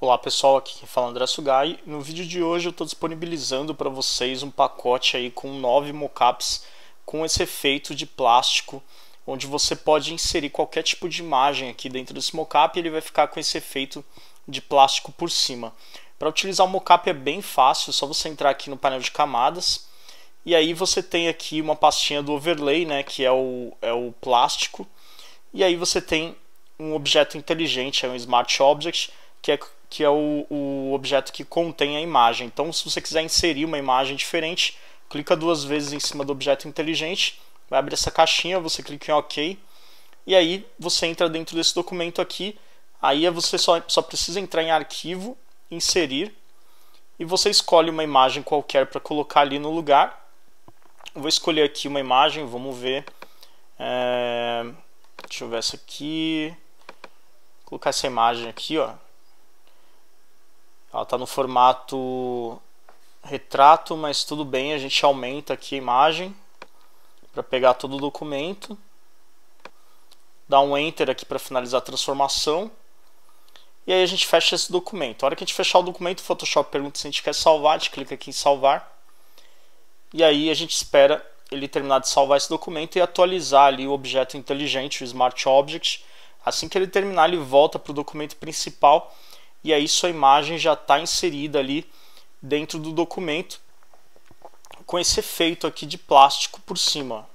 Olá pessoal, aqui quem fala é André Sugai. No vídeo de hoje eu estou disponibilizando para vocês um pacote aí com nove mockups com esse efeito de plástico, onde você pode inserir qualquer tipo de imagem aqui dentro desse mockup e ele vai ficar com esse efeito de plástico por cima. Para utilizar o mockup é bem fácil, é só você entrar aqui no painel de camadas e aí você tem aqui uma pastinha do overlay, né, que é o, é o plástico, e aí você tem um objeto inteligente, é um smart object que é, que é o, o objeto que contém a imagem. Então, se você quiser inserir uma imagem diferente, clica duas vezes em cima do objeto inteligente, vai abrir essa caixinha, você clica em OK, e aí você entra dentro desse documento aqui. Aí é você só, só precisa entrar em arquivo, inserir, e você escolhe uma imagem qualquer para colocar ali no lugar. Vou escolher aqui uma imagem, vamos ver. É... Deixa eu ver essa aqui. Vou colocar essa imagem aqui, ó. Ela está no formato retrato, mas tudo bem, a gente aumenta aqui a imagem para pegar todo o documento. Dá um enter aqui para finalizar a transformação. E aí a gente fecha esse documento. A hora que a gente fechar o documento, o Photoshop pergunta se a gente quer salvar, a gente clica aqui em salvar. E aí a gente espera ele terminar de salvar esse documento e atualizar ali o objeto inteligente, o Smart Object. Assim que ele terminar, ele volta para o documento principal e aí sua imagem já está inserida ali dentro do documento com esse efeito aqui de plástico por cima.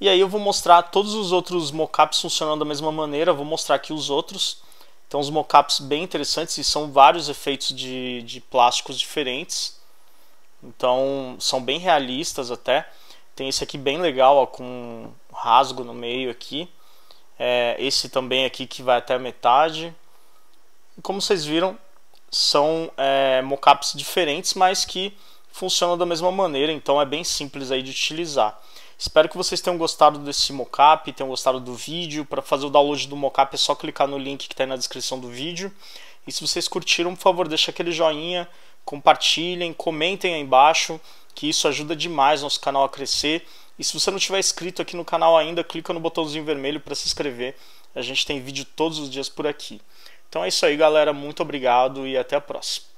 E aí eu vou mostrar todos os outros mockups funcionando da mesma maneira, vou mostrar aqui os outros. Então os mockups bem interessantes e são vários efeitos de, de plásticos diferentes. Então são bem realistas até. Tem esse aqui bem legal, ó, com um rasgo no meio aqui. É, esse também aqui que vai até a metade como vocês viram, são é, mockups diferentes, mas que funcionam da mesma maneira, então é bem simples aí de utilizar. Espero que vocês tenham gostado desse mockup, tenham gostado do vídeo. Para fazer o download do mockup é só clicar no link que está aí na descrição do vídeo. E se vocês curtiram, por favor, deixa aquele joinha, compartilhem, comentem aí embaixo, que isso ajuda demais nosso canal a crescer. E se você não tiver inscrito aqui no canal ainda, clica no botãozinho vermelho para se inscrever. A gente tem vídeo todos os dias por aqui. Então é isso aí, galera. Muito obrigado e até a próxima.